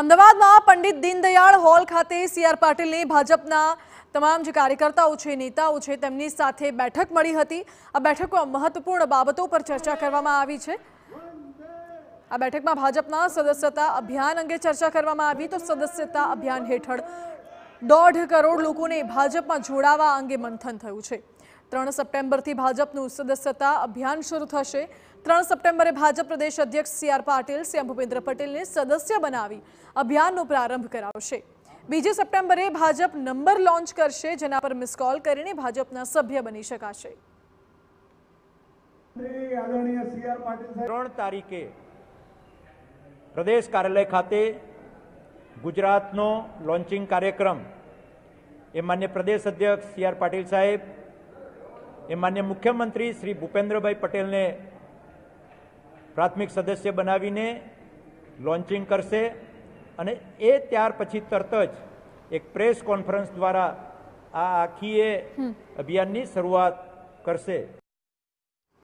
અમદાવાદમાં પંડિત દીનદયાળ હોલ ખાતે સીઆર પાટીલની ભાજપના તમામ જે કાર્યકર્તાઓ છે નેતાઓ છે તેમની સાથે બેઠક મળી હતી આ બેઠકમાં મહત્વપૂર્ણ બાબતો પર ચર્ચા કરવામાં આવી છે આ બેઠકમાં ભાજપના સદસ્યતા અભિયાન અંગે ચર્ચા કરવામાં આવી તો સદસ્યતા અભિયાન હેઠળ દોઢ કરોડ લોકોને ભાજપમાં જોડાવા અંગે મંથન થયું છે ત્રણ સપ્ટેમ્બરથી ભાજપનું સદસ્યતા અભિયાન શરૂ થશે ત્રણ સપ્ટેમ્બરે ભાજપ પ્રદેશ અધ્યક્ષ C R Patil CM Bhupendra પટેલને સદસ્ય બનાવી અભિયાનનો પ્રારંભ કરાવશે બીજી સપ્ટેમ્બરે ભાજપ નંબર લોન્ચ કરશે જેના પર મિસ કોલ કરીને ભાજપના સભ્ય બની શકાશે ત્રણ તારીખે પ્રદેશ કાર્યાલય ખાતે ગુજરાતનો લોન્ચિંગ કાર્યક્રમ એ માન્ય પ્રદેશ અધ્યક્ષ સી આર પાટીલ સાહેબ એ માન્ય મુખ્યમંત્રી શ્રી ભૂપેન્દ્રભાઈ પટેલને પ્રાથમિક સદસ્ય બનાવીને લોન્ચિંગ કરશે અને એ ત્યાર પછી તરત જ એક પ્રેસ કોન્ફરન્સ દ્વારા આ આખીએ અભિયાનની શરૂઆત કરશે